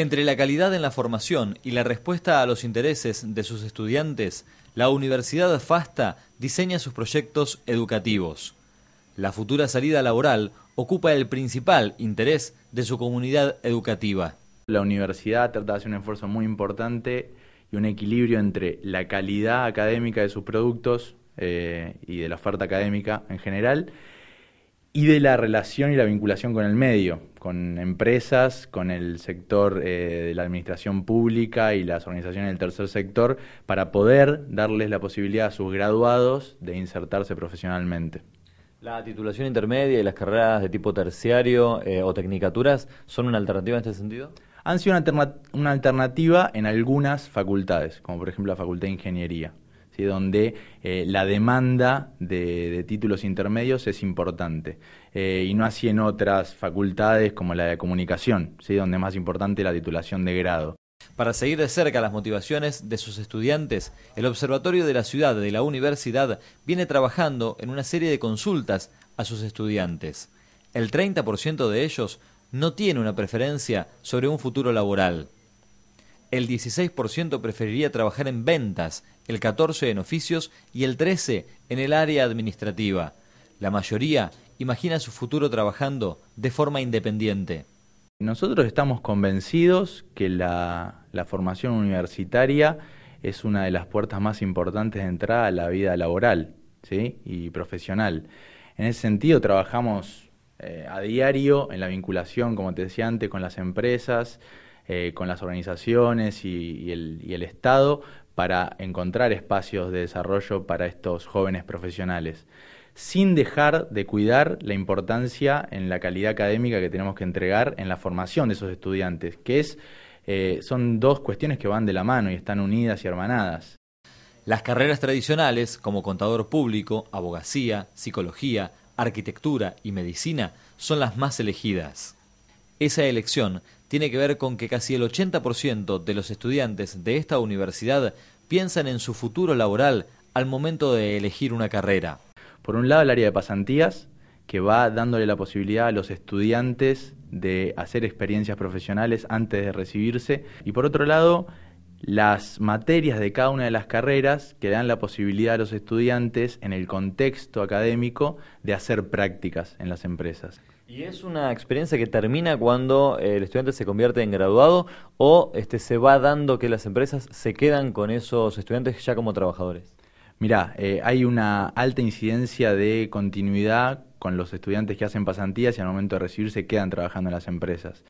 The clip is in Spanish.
Entre la calidad en la formación y la respuesta a los intereses de sus estudiantes, la Universidad FASTA diseña sus proyectos educativos. La futura salida laboral ocupa el principal interés de su comunidad educativa. La universidad trata de hacer un esfuerzo muy importante y un equilibrio entre la calidad académica de sus productos eh, y de la oferta académica en general y de la relación y la vinculación con el medio, con empresas, con el sector eh, de la administración pública y las organizaciones del tercer sector, para poder darles la posibilidad a sus graduados de insertarse profesionalmente. La titulación intermedia y las carreras de tipo terciario eh, o tecnicaturas son una alternativa en este sentido? Han sido una alternativa en algunas facultades, como por ejemplo la Facultad de Ingeniería donde eh, la demanda de, títulos intermedios es importante. Eh, y no así en otras facultades como la de comunicación, donde es más importante la titulación de grado. Para seguir de cerca las motivaciones de sus estudiantes, el Observatorio de la Ciudad de la Universidad viene trabajando en una serie de consultas a sus estudiantes. El 30% de ellos no tiene una preferencia sobre un futuro laboral el 16% preferiría trabajar en ventas, el 14% en oficios y el 13% en el área administrativa. La mayoría imagina su futuro trabajando de forma independiente. Nosotros estamos convencidos que la, la formación universitaria es una de las puertas más importantes de entrada a la vida laboral ¿sí? y profesional. En ese sentido trabajamos eh, a diario en la vinculación, como te decía antes, con las empresas, eh, con las organizaciones y, el, Estado para encontrar espacios de desarrollo para estos jóvenes profesionales, sin dejar de cuidar la importancia en la calidad académica que tenemos que entregar en la formación de esos estudiantes, que eh, son dos cuestiones que van de la mano y están unidas y hermanadas. Las carreras tradicionales, como contador público, abogacía, psicología, arquitectura y medicina, son las más elegidas. Esa elección tiene que ver con que casi el 80% de los estudiantes de esta universidad piensan en su futuro laboral al momento de elegir una carrera. Por un lado, el área de pasantías, que va dándole la posibilidad a los estudiantes de hacer experiencias profesionales antes de recibirse. Y por otro lado, las materias de cada una de las carreras que dan la posibilidad a los estudiantes en el contexto académico de hacer prácticas en las empresas. ¿Y es una experiencia que termina cuando el estudiante se convierte en graduado o este, se va dando que las empresas se quedan con esos estudiantes ya como trabajadores? Mirá, eh, hay una alta incidencia de continuidad con los estudiantes que hacen pasantías y al momento de recibirse quedan trabajando en las empresas.